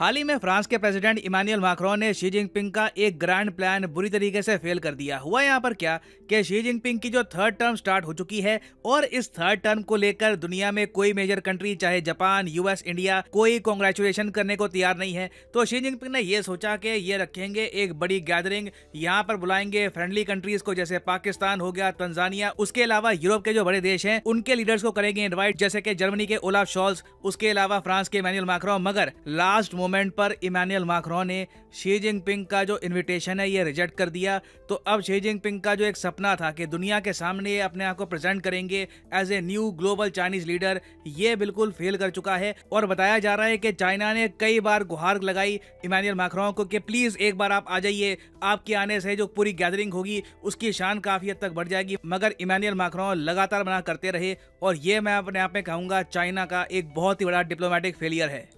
हाल ही में फ्रांस के president Emmanuel माक्रोन ने शी जिनपिंग का एक ग्रैंड प्लान बुरी तरीके से फेल कर दिया हुआ यहाँ पर क्या कि शी जिनपिंग की जो थर्ड टर्म स्टार्ट हो चुकी है और इस थर्ड टर्म को लेकर दुनिया में कोई मेजर कंट्री चाहे जापान यूएस इंडिया कोई कॉन्ग्रेचुलेशन करने को तैयार नहीं है तो शी जिनपिंग ने ये सोचा कि ये रखेंगे एक बड़ी गैदरिंग यहाँ पर बुलाएंगे फ्रेंडली कंट्रीज को जैसे पाकिस्तान हो गया तंजानिया उसके अलावा यूरोप के जो बड़े देश है उनके लीडर्स को करेंगे इन्वाइट जैसे की जर्मनी के ओलाफ शॉल्स उसके अलावा फ्रांस के इमानुअल माक्रो मगर लास्ट मोमेंट पर इमानुअल माखरो ने शी जिनपिंग का जो इनविटेशन है ये रिजेक्ट कर दिया तो अब शी जिनपिंग का जो एक सपना था कि दुनिया के सामने अपने आप को प्रेजेंट करेंगे as a new global Chinese leader ये बिल्कुल फेल कर चुका है और बताया जा रहा है कि चाइना ने कई बार गुहार लगाई इमानुअल माखरो को कि प्लीज़ एक बार आप आ जाइए आपके आने से जो पूरी गैदरिंग होगी उसकी शान काफ़ी हद तक बढ़ जाएगी मगर इमानुअल माखरो लगातार मना करते रहे और ये मैं अपने आप में कहूंगा चाइना का एक बहुत ही बड़ा डिप्लोमेटिक फेलियर है